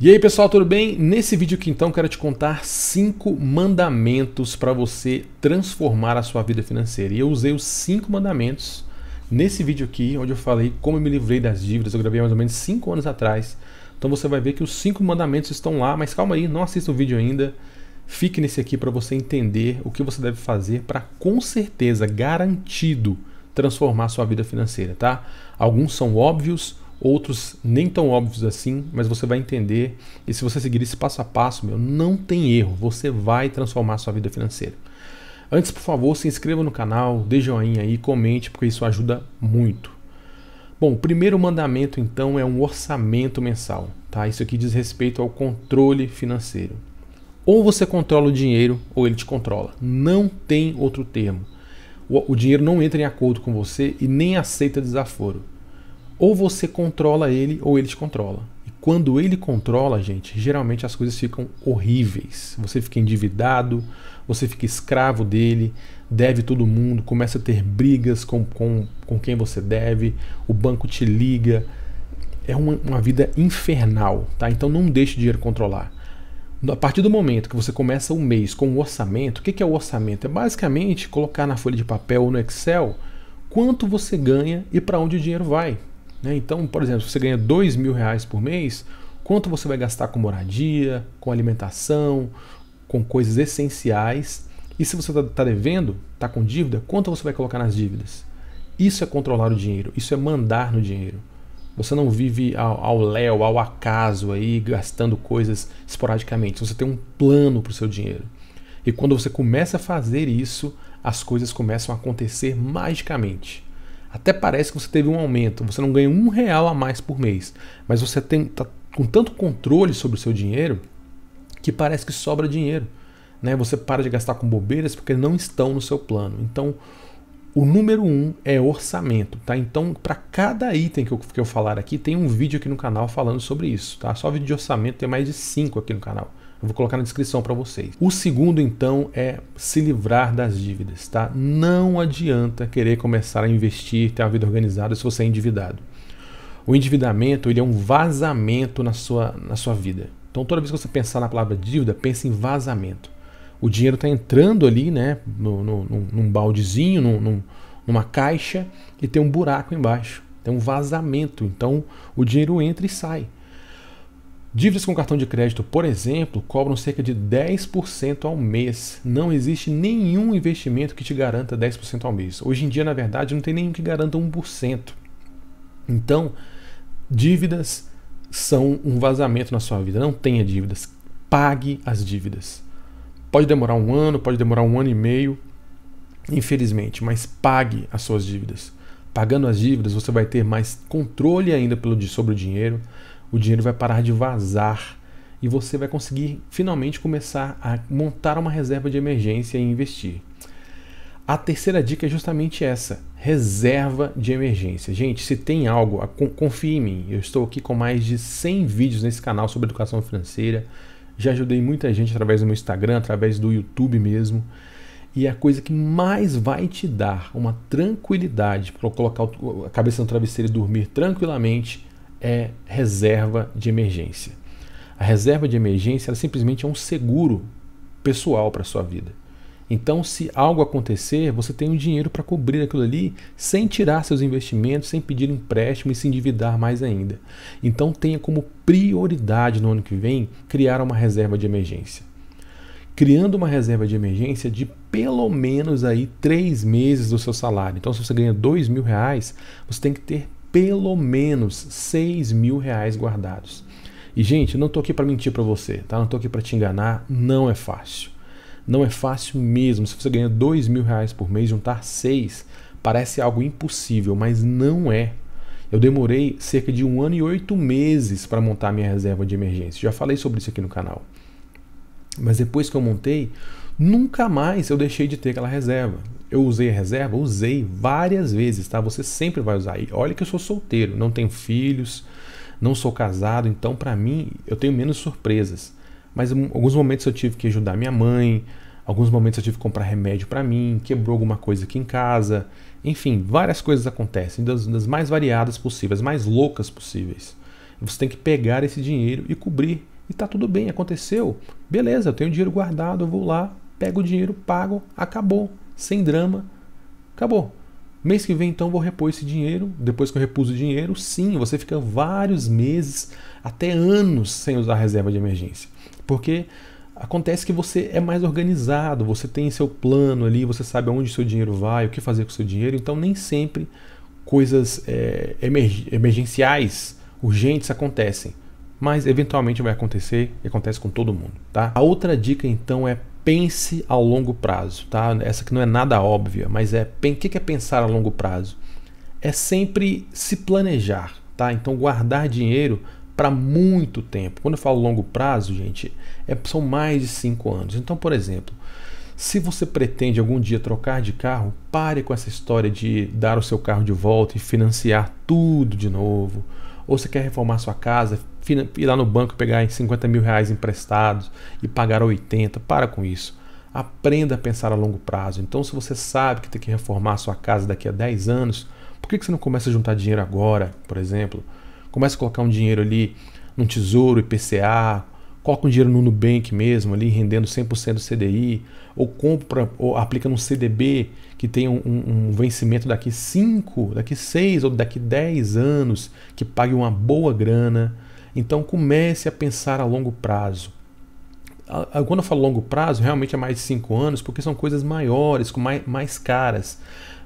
E aí pessoal, tudo bem? Nesse vídeo aqui então quero te contar cinco mandamentos para você transformar a sua vida financeira. E eu usei os cinco mandamentos nesse vídeo aqui, onde eu falei como eu me livrei das dívidas. Eu gravei mais ou menos cinco anos atrás. Então você vai ver que os cinco mandamentos estão lá, mas calma aí, não assista o vídeo ainda. Fique nesse aqui para você entender o que você deve fazer para com certeza, garantido, transformar a sua vida financeira, tá? Alguns são óbvios, outros nem tão óbvios assim, mas você vai entender. E se você seguir esse passo a passo, meu, não tem erro, você vai transformar sua vida financeira. Antes, por favor, se inscreva no canal, dê joinha aí, comente, porque isso ajuda muito. Bom, o primeiro mandamento então é um orçamento mensal, tá? Isso aqui diz respeito ao controle financeiro. Ou você controla o dinheiro ou ele te controla. Não tem outro termo. O, o dinheiro não entra em acordo com você e nem aceita desaforo. Ou você controla ele ou ele te controla. E quando ele controla, gente, geralmente as coisas ficam horríveis. Você fica endividado, você fica escravo dele, deve todo mundo, começa a ter brigas com, com, com quem você deve, o banco te liga. É uma, uma vida infernal, tá? Então não deixe o dinheiro controlar. A partir do momento que você começa o mês com um orçamento, o que é o orçamento? É basicamente colocar na folha de papel ou no Excel quanto você ganha e para onde o dinheiro vai. Né? Então, por exemplo, se você ganha dois mil reais por mês, quanto você vai gastar com moradia, com alimentação, com coisas essenciais? E se você está tá devendo, está com dívida, quanto você vai colocar nas dívidas? Isso é controlar o dinheiro, isso é mandar no dinheiro. Você não vive ao léu, ao, ao acaso aí, gastando coisas esporadicamente. Você tem um plano para o seu dinheiro. E quando você começa a fazer isso, as coisas começam a acontecer magicamente. Até parece que você teve um aumento, você não ganha um real a mais por mês, mas você está com tanto controle sobre o seu dinheiro que parece que sobra dinheiro. Né? Você para de gastar com bobeiras porque não estão no seu plano. Então, o número um é orçamento, tá? Então, para cada item que eu, que eu falar aqui, tem um vídeo aqui no canal falando sobre isso, tá? Só vídeo de orçamento tem mais de cinco aqui no canal. Eu vou colocar na descrição para vocês. O segundo, então, é se livrar das dívidas, tá? Não adianta querer começar a investir, ter uma vida organizada se você é endividado. O endividamento ele é um vazamento na sua, na sua vida. Então, toda vez que você pensar na palavra dívida, pense em vazamento. O dinheiro está entrando ali, né, no, no, num baldezinho, num, num, numa caixa, e tem um buraco embaixo, tem um vazamento. Então, o dinheiro entra e sai. Dívidas com cartão de crédito, por exemplo, cobram cerca de 10% ao mês. Não existe nenhum investimento que te garanta 10% ao mês. Hoje em dia, na verdade, não tem nenhum que garanta 1%. Então, dívidas são um vazamento na sua vida. Não tenha dívidas. Pague as dívidas. Pode demorar um ano, pode demorar um ano e meio, infelizmente, mas pague as suas dívidas. Pagando as dívidas, você vai ter mais controle ainda sobre o dinheiro o dinheiro vai parar de vazar e você vai conseguir finalmente começar a montar uma reserva de emergência e investir. A terceira dica é justamente essa: reserva de emergência. Gente, se tem algo, confie em mim. Eu estou aqui com mais de 100 vídeos nesse canal sobre educação financeira. Já ajudei muita gente através do meu Instagram, através do YouTube mesmo. E a coisa que mais vai te dar uma tranquilidade para colocar a cabeça no travesseiro e dormir tranquilamente é reserva de emergência. A reserva de emergência ela simplesmente é um seguro pessoal para sua vida. Então, se algo acontecer, você tem um dinheiro para cobrir aquilo ali sem tirar seus investimentos, sem pedir empréstimo e se endividar mais ainda. Então, tenha como prioridade no ano que vem criar uma reserva de emergência. Criando uma reserva de emergência de pelo menos aí três meses do seu salário. Então, se você ganha dois mil reais, você tem que ter pelo menos 6 mil reais guardados. E, gente, não estou aqui para mentir para você, tá? Não estou aqui para te enganar, não é fácil. Não é fácil mesmo. Se você ganha 2 mil reais por mês, juntar 6 parece algo impossível, mas não é. Eu demorei cerca de um ano e oito meses para montar minha reserva de emergência. Já falei sobre isso aqui no canal. Mas depois que eu montei, nunca mais eu deixei de ter aquela reserva. Eu usei a reserva, usei várias vezes, tá? Você sempre vai usar. E olha que eu sou solteiro, não tenho filhos, não sou casado, então para mim eu tenho menos surpresas. Mas em hum, alguns momentos eu tive que ajudar minha mãe, alguns momentos eu tive que comprar remédio para mim, quebrou alguma coisa aqui em casa, enfim, várias coisas acontecem, das, das mais variadas possíveis, mais loucas possíveis. Você tem que pegar esse dinheiro e cobrir e tá tudo bem, aconteceu, beleza, eu tenho dinheiro guardado, eu vou lá, pego o dinheiro, pago, acabou, sem drama, acabou. Mês que vem, então, vou repor esse dinheiro. Depois que eu repus o dinheiro, sim, você fica vários meses, até anos, sem usar reserva de emergência. Porque acontece que você é mais organizado, você tem seu plano ali, você sabe aonde seu dinheiro vai, o que fazer com seu dinheiro. Então, nem sempre coisas é, emergenciais, urgentes acontecem mas eventualmente vai acontecer e acontece com todo mundo, tá? A outra dica então é pense a longo prazo, tá? Essa que não é nada óbvia, mas é o que é pensar a longo prazo? É sempre se planejar, tá? Então guardar dinheiro para muito tempo. Quando eu falo longo prazo, gente, é, são mais de cinco anos. Então, por exemplo, se você pretende algum dia trocar de carro, pare com essa história de dar o seu carro de volta e financiar tudo de novo. Ou você quer reformar sua casa, ir lá no banco pegar 50 mil reais emprestados e pagar 80. Para com isso. Aprenda a pensar a longo prazo. Então, se você sabe que tem que reformar a sua casa daqui a 10 anos, por que você não começa a juntar dinheiro agora, por exemplo? Começa a colocar um dinheiro ali num tesouro, IPCA, coloca um dinheiro no Nubank mesmo, ali rendendo 100% do CDI, ou compra, ou aplica num CDB que tem um, um, um vencimento daqui 5, daqui 6 ou daqui 10 anos, que pague uma boa grana. Então comece a pensar a longo prazo. Quando eu falo longo prazo, realmente é mais de 5 anos, porque são coisas maiores, com mais, mais caras.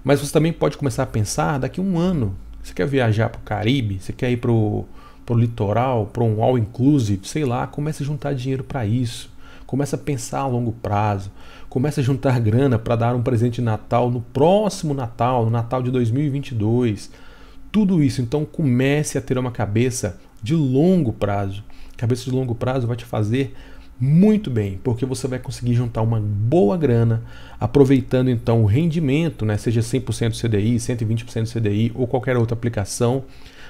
Mas você também pode começar a pensar daqui a um ano. Você quer viajar para o Caribe? Você quer ir para o litoral? Para um all-inclusive? Sei lá, comece a juntar dinheiro para isso. Comece a pensar a longo prazo. Comece a juntar grana para dar um presente de Natal no próximo Natal, no Natal de 2022. Tudo isso, então comece a ter uma cabeça de longo prazo. Cabeça de longo prazo vai te fazer muito bem, porque você vai conseguir juntar uma boa grana, aproveitando então o rendimento, né, seja 100% CDI, 120% CDI ou qualquer outra aplicação,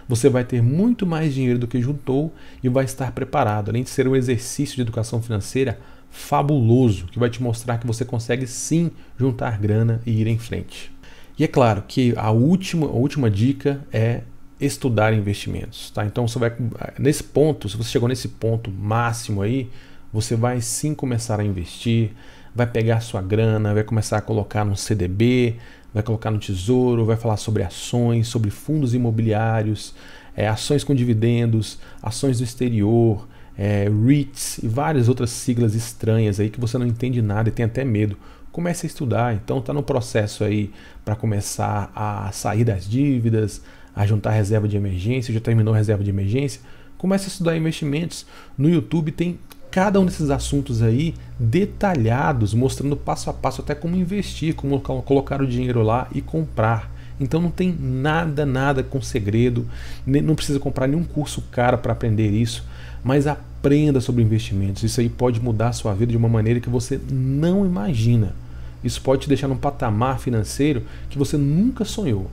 você vai ter muito mais dinheiro do que juntou e vai estar preparado, além de ser um exercício de educação financeira fabuloso, que vai te mostrar que você consegue sim juntar grana e ir em frente. E é claro que a última, a última dica é estudar investimentos, tá? Então você vai eh, nesse ponto, se você chegou nesse ponto máximo aí, você vai sim começar a investir, vai pegar sua grana, vai começar a colocar no CDB, vai colocar no tesouro, vai falar sobre ações, sobre fundos imobiliários, é, ações com dividendos, ações do exterior, é, REITs e várias outras siglas estranhas aí que você não entende nada e tem até medo. Comece a estudar, então está no processo aí para começar a sair das dívidas, a juntar reserva de emergência, já terminou reserva de emergência, comece a estudar investimentos. No YouTube tem cada um desses assuntos aí detalhados, mostrando passo a passo até como investir, como colocar o dinheiro lá e comprar. Então não tem nada, nada com segredo, não precisa comprar nenhum curso caro para aprender isso, mas aprenda sobre investimentos. Isso aí pode mudar a sua vida de uma maneira que você não imagina. Isso pode te deixar num patamar financeiro que você nunca sonhou.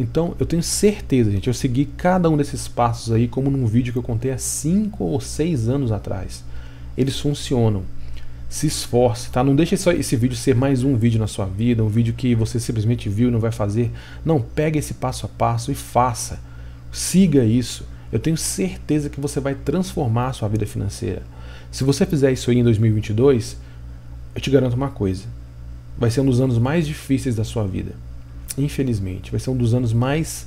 Então eu tenho certeza, gente, eu segui cada um desses passos aí como num vídeo que eu contei há 5 ou 6 anos atrás. Eles funcionam. Se esforce, tá? Não deixe esse vídeo ser mais um vídeo na sua vida, um vídeo que você simplesmente viu e não vai fazer. Não, pega esse passo a passo e faça. Siga isso. Eu tenho certeza que você vai transformar a sua vida financeira. Se você fizer isso aí em 2022, eu te garanto uma coisa: vai ser um dos anos mais difíceis da sua vida. Infelizmente, vai ser um dos anos mais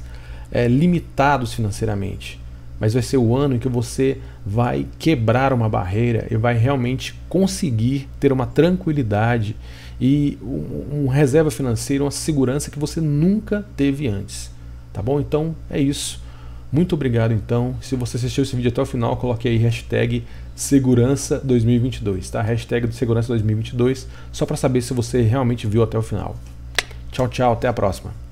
é, limitados financeiramente, mas vai ser o ano em que você vai quebrar uma barreira e vai realmente conseguir ter uma tranquilidade e um, um reserva financeira, uma segurança que você nunca teve antes. Tá bom? Então é isso. Muito obrigado então. Se você assistiu esse vídeo até o final, coloque aí hashtag segurança 2022, tá? Hashtag segurança 2022, só para saber se você realmente viu até o final. Tchau, tchau, até a próxima.